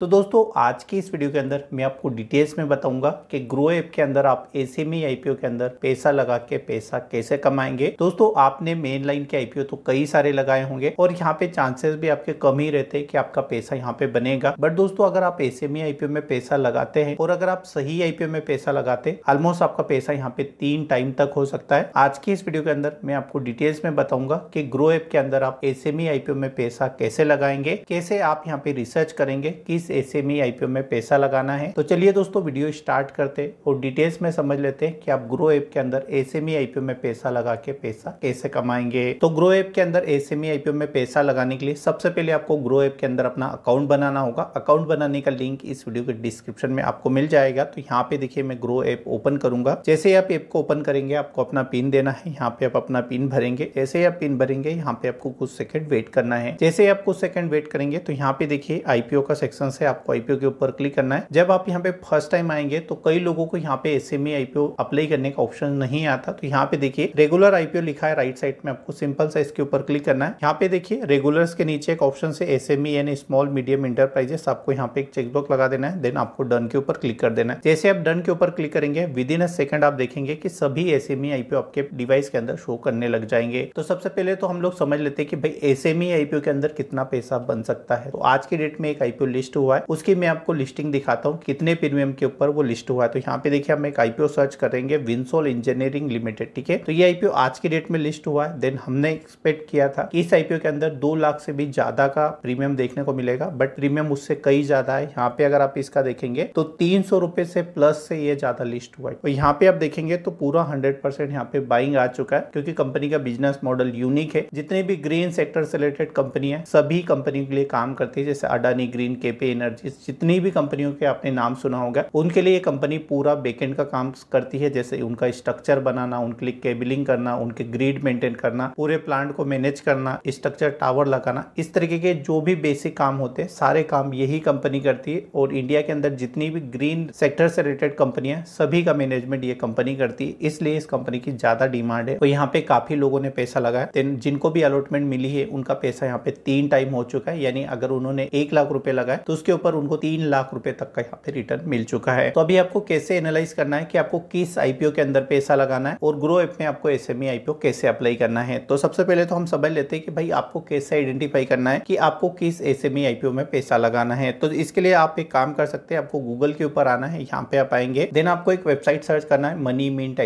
तो दोस्तों आज की इस वीडियो के अंदर मैं आपको डिटेल्स में बताऊंगा कि ग्रो ऐप के अंदर आप ऐसे में आईपीओ के अंदर पैसा लगा के पैसा कैसे कमाएंगे दोस्तों आपने मेन लाइन के आईपीओ तो कई सारे लगाए होंगे और यहाँ पे चांसेस भी आपके कम ही रहते हैं कि आपका पैसा यहाँ पे बनेगा बट दोस्तों अगर आप ऐसे में आईपीओ में पैसा लगाते हैं और अगर आप सही आईपीओ में पैसा लगाते ऑलमोस्ट आपका पैसा यहाँ पे तीन टाइम तक हो सकता है आज की इस वीडियो के अंदर मैं आपको डिटेल्स में बताऊंगा कि ग्रो ऐप के अंदर आप ऐसे में आईपीओ में पैसा कैसे लगाएंगे कैसे आप यहाँ पे रिसर्च करेंगे किस एस ऐसे में आईपीओ में पैसा लगाना है तो चलिए दोस्तों वीडियो स्टार्ट करते और डिटेल्स में समझ लेते हैं कि आप ग्रो एप के अंदर ऐसे में आईपीओ में पैसा लगा के पैसा कैसे कमाएंगे तो ग्रो एप के अंदर ऐसे में आईपीओ में पैसा लगाने के लिए सबसे पहले आपको ग्रो एप के अंदर अपना अकाउंट बनाना होगा अकाउंट बनाने का लिंक इस वीडियो के डिस्क्रिप्शन में आपको मिल जाएगा तो यहाँ पे देखिए मैं ग्रो एप ओपन करूंगा जैसे आप एप को ओपन करेंगे आपको अपना पिन देना है यहाँ पे आप अपना पिन भरेंगे जैसे आप पिन भरेंगे यहाँ पे आपको कुछ सेकंड वेट करना है जैसे आप कुछ सेकंड वेट करेंगे तो यहाँ पे देखिए आईपीओ का सेक्शन से आपको आईपीओ के ऊपर क्लिक करना है जब आप यहाँ पे फर्स्ट टाइम आएंगे तो कई लोगों को यहाँ पे एस आईपीओ अप्लाई करने का ऑप्शन नहीं आता तो यहाँ पे देखिए रेगुलर आईपीओ लिखा है राइट साइड में आपको सिंपल सा इसके ऊपर क्लिक करना है यहाँ पे देखिए रेगुलर के नीचे एक ऑप्शन से S and small medium enterprises आपको यहाँ पे एक चेकबुक लगा देना है देन आपको डन के ऊपर क्लिक कर देना है जैसे आप डन के ऊपर क्लिक करेंगे विद इन अ सेकंड आप देखेंगे कि सभी एस आईपीओ e आपके डिवाइस के अंदर शो करने लग जाएंगे तो सबसे पहले तो हम लोग समझ लेते हैं कि भाई एस आईपीओ e के अंदर कितना पैसा बन सकता है तो आज के डेट में एक आईपीओ लिस्ट हुआ हुआ है उसकी मैं आपको लिस्टिंग दिखाता हूँ कितने प्रीमियम के ऊपर वो लिस्ट हुआ है तो यहाँ पे देखिए हम एक आईपीओ सर्च करेंगे विंसोल इंजीनियरिंग लिमिटेड ठीक है तो ये आईपीओ आज के डेट में लिस्ट हुआ है देन हमने एक्सपेक्ट किया था कि इस आईपीओ के अंदर दो लाख से भी ज्यादा का प्रीमियम देखने को मिलेगा बट प्रीमियम उससे कई ज्यादा है यहाँ पे अगर आप इसका देखेंगे तो तीन से प्लस से ये ज्यादा लिस्ट हुआ है और तो यहाँ पे आप देखेंगे तो पूरा हंड्रेड परसेंट पे बाइंग आ चुका है क्योंकि कंपनी का बिजनेस मॉडल यूनिक है जितने भी ग्रीन सेक्टर से रिलेटेड कंपनी है सभी कंपनी के लिए काम करती है जैसे अडानी ग्रीन केपी एनर्जी जितनी भी कंपनियों के आपने नाम सुना होगा उनके लिए कंपनी पूरा बेकेंड का काम करती है जैसे उनका स्ट्रक्चर बनाना उनके लिए केबलिंग करना उनके ग्रिड मेंटेन करना पूरे प्लांट को मैनेज करना स्ट्रक्चर टावर लगाना इस तरीके के जो भी बेसिक काम होते हैं सारे काम यही कंपनी करती है और इंडिया के अंदर जितनी भी ग्रीन सेक्टर से रिलेटेड कंपनियां सभी का मैनेजमेंट ये कंपनी करती है इसलिए इस कंपनी की ज्यादा डिमांड है और तो यहाँ पे काफी लोगों ने पैसा लगाया देन जिनको भी अलॉटमेंट मिली है उनका पैसा यहाँ पे तीन टाइम हो चुका है यानी अगर उन्होंने एक लाख रुपए लगाए तो उसके उसके ऊपर उनको तीन लाख रुपए तक का यहाँ पे रिटर्न मिल चुका है तो अभी आपको कैसे एनालाइज करना है कि आपको किस आईपीओ के अंदर पैसा लगाना है और ग्रो एप में आपको एस एम आईपीओ कैसे अप्लाई करना है तो सबसे पहले तो हम समझ लेते हैं कि भाई आपको कैसे आइडेंटिफाई करना है कि आपको किस एस एम आईपीओ में पैसा लगाना है तो इसके लिए आप एक काम कर सकते हैं आपको गूगल के ऊपर आना है यहाँ पे आप आएंगे देन आपको एक वेबसाइट सर्च करना है मनी मिंट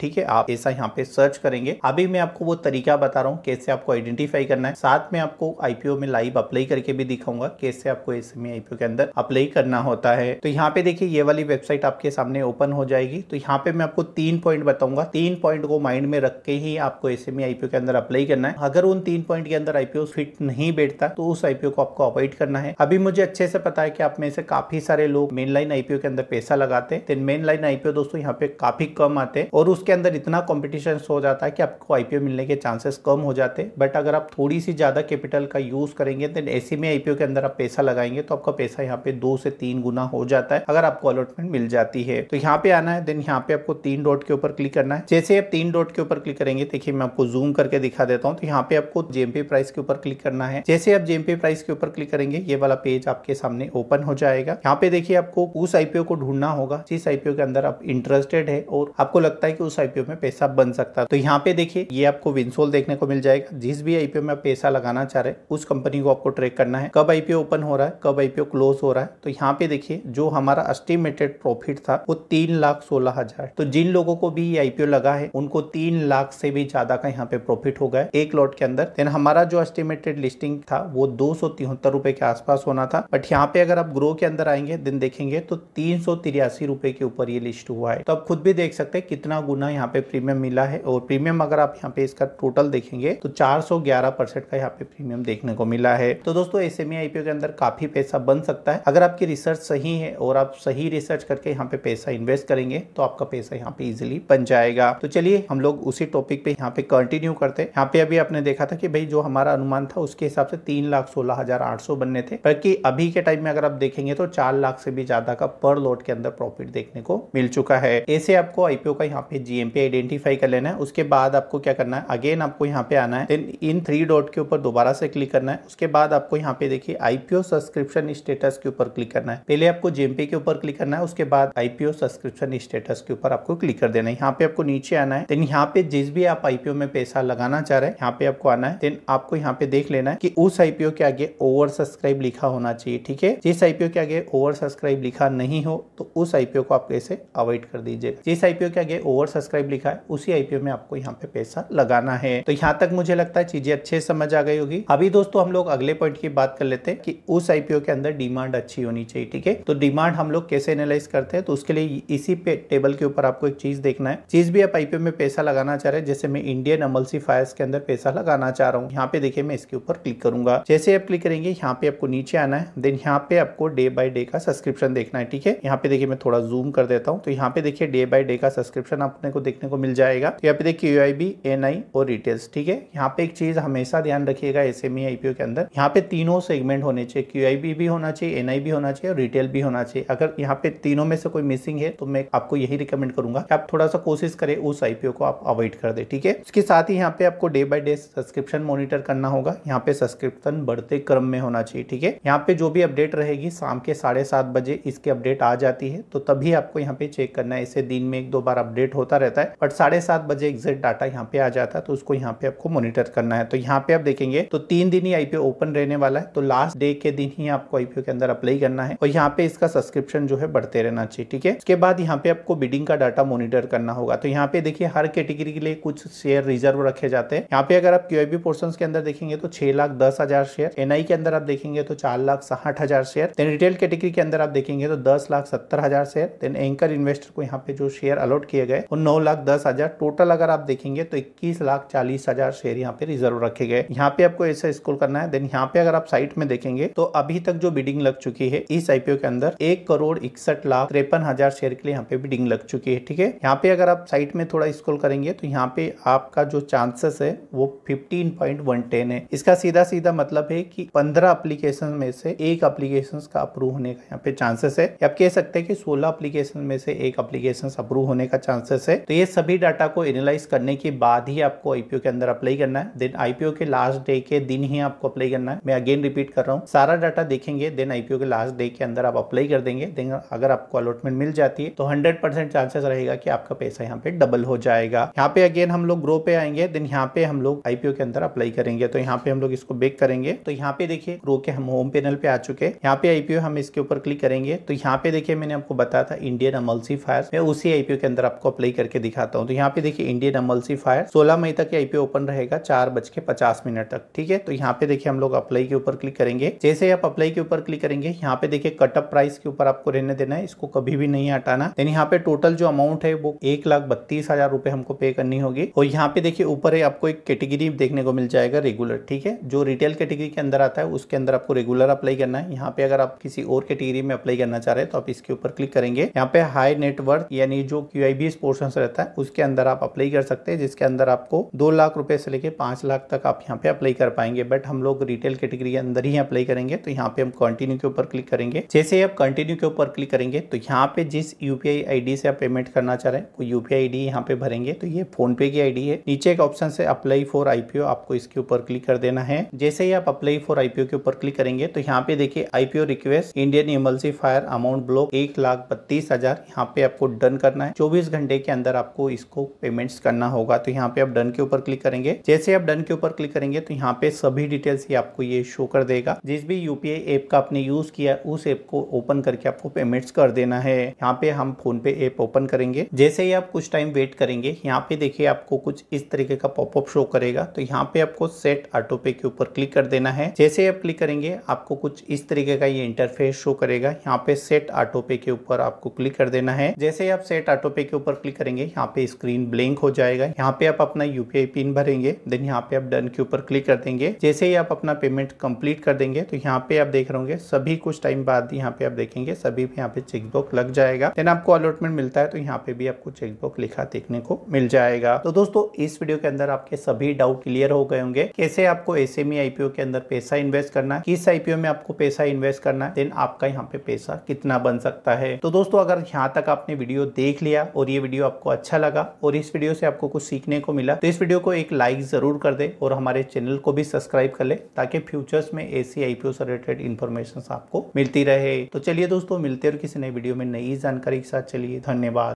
ठीक है आप ऐसा यहाँ पे सर्च करेंगे अभी मैं आपको वो तरीका बता रहा हूँ कैसे आपको आइडेंटिफाई करना है साथ में आपको आईपीओ में लाइव अप्लाई करके भी दिखाऊंगा कैसे आपको एस सेमी आईपीओ e के अंदर अप्लाई करना होता है तो यहाँ पे देखिए ये वाली वेबसाइट आपके सामने ओपन हो जाएगी तो यहाँ पे मैं आपको तीन पॉइंट बताऊंगा तीन पॉइंट को माइंड में रख के ही आपको एस एम आईपीओ के अंदर अप्लाई करना है अगर उन तीन पॉइंट के अंदर आईपीओ फिट नहीं बैठता तो उस आईपीओ को आपको अवॉइड करना है अभी मुझे अच्छे से पता है कि आप में से काफी सारे लोग मेन लाइन आईपीओ के अंदर पैसा लगाते हैं मेन लाइन आईपीओ दोस्तों यहाँ पे काफी कम आते हैं और उसके अंदर इतना कॉम्पिटिशन हो जाता है कि आपको आईपीओ मिलने के चांसेस कम हो जाते हैं बट अगर आप थोड़ी सी ज्यादा कैपिटल का यूज करेंगे देन ऐसे में आईपीओ के अंदर आप पैसा लगाएंगे तो आपका पैसा यहाँ पे दो से तीन गुना हो जाता है अगर आपको अलॉटमेंट मिल जाती है तो यहाँ पे आना है देन यहाँ पे आपको तीन डॉट के ऊपर क्लिक करना है जैसे आप तीन डॉट के ऊपर क्लिक करेंगे देखिए मैं आपको जूम करके दिखा देता हूँ तो यहाँ पे आपको जेएमपी प्राइस के ऊपर क्लिक करना है जैसे आप जेएमपी प्राइस के ऊपर क्लिक करेंगे ये वाला पेज आपके सामने ओपन हो जाएगा यहाँ पे देखिए आपको उस आईपीओ को ढूंढना होगा जिस आईपीओ के अंदर आप इंटरेस्टेड है और आपको लगता है कि उस आईपीओ में पैसा बन सकता है तो यहाँ पे देखिए ये आपको विंसोल देखने को मिल जाएगा जिस भी आईपीओ में पैसा लगाना चाह रहे उस कंपनी को आपको ट्रेक करना है कब आईपीओ ओपन हो रहा है कब आईपीओ आई क्लोज हो रहा है तो यहाँ पे देखिए जो हमारा एस्टिमेटेड प्रॉफिट था वो तीन लाख सोलह हजार तो जिन लोगों को भी ये आईपीओ लगा है उनको तीन लाख से भी ज्यादा का यहाँ पे प्रॉफिट हो गया एक लॉट के अंदर देन हमारा जो एस्टिमेटेड लिस्टिंग था वो दो सौ के आसपास होना था बट यहाँ पे अगर आप ग्रो के अंदर आएंगे दिन देखेंगे तो तीन सौ के ऊपर ये लिस्ट हुआ है तो आप खुद भी देख सकते हैं कितना गुना यहाँ पे प्रीमियम मिला है और प्रीमियम अगर आप यहाँ पे इसका टोटल देखेंगे तो चार का यहाँ पे प्रीमियम देखने को मिला है तो दोस्तों एस एम e के अंदर काफी पैसे पैसा बन सकता है अगर आपकी रिसर्च सही है और आप सही रिसर्च करके यहाँ पे पैसा इन्वेस्ट करेंगे तो आपका पैसा यहाँ पे इजिली बन जाएगा तो चलिए हम लोग उसी टॉपिक पे यहाँ पे कंटिन्यू करते हैं यहाँ पे अभी आपने देखा था कि भाई जो हमारा अनुमान था उसके हिसाब से तीन लाख सोलह हजार आठ सौ बनने थे बल्कि अभी के टाइम में अगर आप देखेंगे तो चार लाख से भी ज्यादा का पर लोड के अंदर प्रॉफिट देखने को मिल चुका है ऐसे आपको आईपीओ का यहाँ पे जीएमपी आइडेंटिफाई कर लेना है उसके बाद आपको क्या करना है अगेन आपको यहाँ पे आना है देन इन थ्री डॉट के ऊपर दोबारा से क्लिक करना है उसके बाद आपको यहाँ पे देखिए आईपीओ सब्सक्रिप्शन सब्सक्रिप्शन स्टेटस के ऊपर क्लिक करना है पहले आपको जेएमपी के ऊपर क्लिक करना है उसके बाद आईपीओ सब्सक्रिप्शन स्टेटस के ऊपर आपको क्लिक कर देना है यहाँ पे आपको नीचे आना है देन यहाँ पे जिस भी आप आईपीओ में पैसा लगाना चाह रहे हैं यहाँ पे आपको आना है देन आपको यहाँ पे देख लेना है की उस आईपीओ के आगे ओवर सब्सक्राइब लिखा होना चाहिए ठीक है जिस आईपीओ के आगे ओवर सब्सक्राइब लिखा नहीं हो तो उस आईपीओ को आप कैसे अवॉइड कर दीजिएगा जिस आईपीओ के आगे ओवर सब्सक्राइब लिखा है उसी आईपीओ में आपको यहाँ पे पैसा लगाना है तो यहाँ तक मुझे लगता है चीजें अच्छे समझ आ गई होगी अभी दोस्तों हम लोग अगले पॉइंट की बात कर लेते हैं कि उस आईपीओ के अंदर डिमांड अच्छी होनी चाहिए ठीक है तो डिमांड हम लोग कैसे एनालाइज करते हैं तो उसके लिए इसी पे टेबल के ऊपर आपको एक चीज देखना है चीज भी आप आईपीओ में पैसा लगाना चाह रहे हैं जैसे मैं इंडियन अमलसी फायर्स के अंदर पैसा लगाना चाह रहा हूँ यहाँ पे देखिए मैं इसके ऊपर क्लिक करूंगा जैसे आप क्लिक करेंगे यहाँ पे आपको नीचे आना है देन यहाँ पे आपको डे बाय डे का सब्सक्रिप्शन देखना है ठीक है यहाँ पे देखिए मैं थोड़ा जूम कर देता हूँ तो यहाँ पे देखिए डे बाय डे का सब्सक्रिप्शन आपने को देखने को मिल जाएगा तो यहाँ पे देखिए यू आई और रिटेल्स ठीक है यहाँ पे एक चीज हमेशा ध्यान रखिएगा एस एम e, के अंदर यहाँ पे तीनों सेगमेंट होने चाहिए क्यू भी होना चाहिए एन भी होना चाहिए और रिटेल भी होना चाहिए अगर यहाँ पे तीनों में से कोई मिसिंग है तो मैं आपको यही रिकमेंड करूंगा कि आप थोड़ा सा कोशिश करें उस आईपीओ को आप अवॉइड कर दे ठीक है इसके साथ ही यहाँ पे आपको day by day subscription monitor करना होगा यहाँ पे सब्सक्रिप्शन बढ़ते क्रम में होना चाहिए ठीक है यहाँ पे जो भी अपडेट रहेगी शाम के साढ़े सात बजे इसकी अपडेट आ जाती है तो तभी आपको यहाँ पे चेक करना है इसे दिन में एक दो बार अपडेट होता रहता है बट साढ़े सात बजे एग्जेक्ट डाटा यहाँ पे आ जाता है तो उसको यहाँ पे आपको मॉनिटर करना है तो यहाँ पे आप देखेंगे तो तीन दिन ही आईपीओ ओपन रहने वाला है तो लास्ट डे के दिन ही आप आपको आईपीओ के अंदर अप्लाई करना है और यहाँ पे इसका सब्सक्रिप्शन जो है बढ़ते रहना चाहिए ठीक है उसके बाद यहाँ पे आपको बिडिंग का डाटा मॉनिटर करना होगा तो यहाँ पे देखिए हर कैटेगरी के लिए कुछ शेयर रिजर्व रखे जाते हैं यहाँ पे अगर आप क्यूआईपी पोर्सन के अंदर देखेंगे तो छह लाख दस हजार शेयर एनआई के अंदर आप देखेंगे तो चार लाख साठ हजार शेयर देन रिटेल कैटेगरी के अंदर आप देखेंगे तो दस लाख सत्तर हजार शेयर देन एंकर इन्वेस्टर को यहाँ पे जो शेयर अलॉट किए गए वो नौ लाख दस हजार टोटल अगर आप देखेंगे तो इक्कीस लाख चालीस हजार शेयर यहाँ पे रिजर्व रखे गए यहाँ पे आपको ऐसा स्कूल करना है देन यहाँ पे अगर आप साइट में देखेंगे तो अभी तक जो बिडिंग लग चुकी है इस आईपीओ के अंदर एक करोड़ इकसठ लाख तिरपन हजार शेयर के लिए यहाँ पे बिडिंग लग चुकी है ठीक है यहाँ पे अगर आप साइट में थोड़ा स्क्रॉल करेंगे तो यहाँ पे आपका जो चांसेस है वो 15.110 है इसका सीधा सीधा मतलब है कि पंद्रह अप्लीकेशन में से एक अप्लीकेशन का अप्रूव होने का यहाँ पे चांसेस है आप कह सकते हैं कि सोलह अप्लीकेशन में से एक अप्लीकेशन अप्रूव होने का चांसेस है तो ये सभी डाटा को एनालाइज करने के बाद ही आपको आईपीओ के अंदर अप्लाई करना है देन आईपीओ के लास्ट डे के दिन ही आपको अप्लाई करना है मैं अगेन रिपीट कर रहा हूँ सारा डाटा देखेंगे देन आईपीओ के लास्ट डे के अंदर आप अप्लाई कर देंगे देन अगर आपको अलॉटमेंट मिल जाती है तो हंड्रेड परसेंट चांसेस रहेगा कि आपका पैसा यहाँ पे डबल हो जाएगा यहाँ पे अगेन हम लोग ग्रो पे आएंगे देन यहाँ पे हम लोग आईपीओ के अंदर अप्लाई करेंगे तो यहाँ पे हम लोग इसको बेक करेंगे तो यहाँ पे देखिए ग्रो के हम होम पेनल पे आ चुके हैं यहाँ पे आईपीओ हम इसके ऊपर क्लिक करेंगे तो यहाँ पे देखिए मैंने आपको बताया था इंडियन अमलसी फायर मैं उसी आईपीओ के अंदर आपको अप्लाई करके दिखाता हूँ तो यहाँ पे देखिए इंडियन अमलसी फायर सोलह मई तक आईपीओ ओपन रहेगा चार बज के पचास मिनट तक ठीक है तो यहाँ पे देखिए हम लोग अप्लाई के ऊपर क्लिक करेंगे जैसे आप अप्लाई सप्लाई के ऊपर क्लिक करेंगे यहाँ पे देखिए कटअप प्राइस के ऊपर आपको रहने देना है इसको कभी भी नहीं हटाना देन यहाँ पे टोटल जो अमाउंट है वो एक लाख बत्तीस हजार रुपए हमको पे करनी होगी और यहाँ पे देखिए ऊपर है आपको एक कैटेगरी देखने को मिल जाएगा रेगुलर ठीक है जो रिटेल कैटेगरी के अंदर आता है उसके अंदर आपको रेगुलर अप्लाई करना है यहाँ पे अगर आप किसी और कैटेगरी में अप्लाई करना चाह रहे हैं तो आप इसके ऊपर क्लिक करेंगे यहाँ पे हाई नेटवर्थ यानी जो क्यू आई रहता है उसके अंदर आप अप्लाई कर सकते हैं जिसके अंदर आपको दो लाख रुपए से लेकर पांच लाख तक आप यहाँ पे अप्लाई कर पाएंगे बट हम लोग रिटेल कैटेगरी के अंदर ही अप्लाई करेंगे तो यहाँ पे हम कंटिन्यू के ऊपर क्लिक करेंगे जैसे ही आप कंटिन्यू के ऊपर क्लिक करेंगे तो यहाँ पे जिस यूपीआई आईडी से आप पेमेंट करना चाह रहे हैं वो यूपीआई आईडी यहाँ पे भरेंगे तो ये फोन पे की आईडी है नीचे एक ऑप्शन से अप्लाई फॉर आईपीओ आपको इसके ऊपर क्लिक कर देना है जैसे ही आप अप्लाई फॉर आईपीओ के ऊपर क्लिक करेंगे तो यहाँ पे देखिए IPO request Indian fire amount block एक लाख बत्तीस हजार यहाँ पे आपको डन करना है चौबीस घंटे के अंदर आपको इसको पेमेंट्स करना होगा तो यहाँ पे आप डन के ऊपर क्लिक करेंगे जैसे आप डन के ऊपर क्लिक करेंगे तो यहाँ पे सभी डिटेल्स ही आपको ये शो कर देगा जिस भी यूपीआई ऐप का आपने यूज़ किया उस ऐप को ओपन करके आपको पेमेंट्स कर देना है यहाँ पे हम फोन पे ऐप ओपन करेंगे जैसे ही आप कुछ टाइम वेट करेंगे यहाँ पे देखिए आपको कुछ इस तरीके का पॉपअप शो करेगा तो यहाँ पे आपको सेट ऑटो पे के ऊपर क्लिक कर देना है जैसे ही आप क्लिक करेंगे आपको कुछ इस तरीके का ये इंटरफेस शो करेगा यहाँ पे सेट ऑटो पे के ऊपर आपको क्लिक कर देना है जैसे ही आप सेट ऑटो पे के ऊपर क्लिक करेंगे यहाँ पे स्क्रीन ब्लैंक हो जाएगा यहाँ पे आप अपना यूपीआई पिन भरेंगे देन यहाँ पे आप डन के ऊपर क्लिक कर देंगे जैसे ही आप अपना पेमेंट कंप्लीट कर देंगे तो यहाँ पे आप देख रहे होंगे सभी कुछ टाइम बाद यहाँ पे आप देखेंगे सभी यहाँ पे चेकबुक लग जाएगा देन आपको अलॉटमेंट मिलता है तो यहाँ पे भी आपको चेकबुक लिखा देखने को मिल जाएगा तो दोस्तों इस वीडियो के अंदर आपके सभी डाउट क्लियर हो गए होंगे कैसे आपको एस एम e के अंदर पैसा इन्वेस्ट करना है किस आईपीओ में आपको पैसा इन्वेस्ट करना है देन आपका यहाँ पे पैसा कितना बन सकता है तो दोस्तों अगर यहाँ तक आपने वीडियो देख लिया और ये वीडियो आपको अच्छा लगा और इस वीडियो से आपको कुछ सीखने को मिला तो इस वीडियो को एक लाइक जरूर कर दे और हमारे चैनल को भी सब्सक्राइब कर ले ताकि फ्यूचर्स में ऐसी आईपीओ से रिलेटेड इन्फॉर्मेशन आपको मिलती रहे तो चलिए दोस्तों मिलते और किसी नई वीडियो में नई जानकारी के साथ चलिए धन्यवाद